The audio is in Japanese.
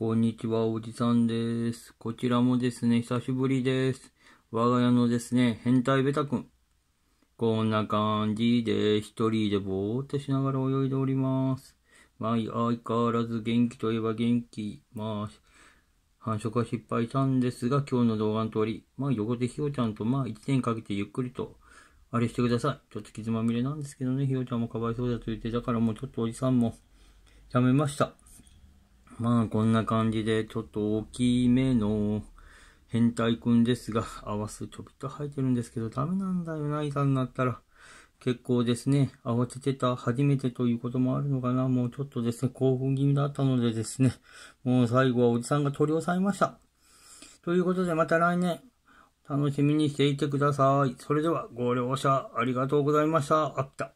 こんにちは、おじさんです。こちらもですね、久しぶりです。我が家のですね、変態ベタくん。こんな感じで、一人でぼーっとしながら泳いでおります。まあ、相変わらず元気といえば元気。まあ、繁殖は失敗したんですが、今日の動画の通り、まあ、横でひよちゃんと、まあ、1年かけてゆっくりと、あれしてください。ちょっと傷まみれなんですけどね、ひよちゃんもかわいそうだと言って、だからもうちょっとおじさんも、やめました。まあこんな感じで、ちょっと大きめの変態くんですが、合わすちょびっと生えてるんですけど、ダメなんだよな、いざになったら。結構ですね、慌ててた、初めてということもあるのかな、もうちょっとですね、興奮気味だったのでですね、もう最後はおじさんが取り押さえました。ということで、また来年、楽しみにしていてください。それでは、ご了承ありがとうございました。あった。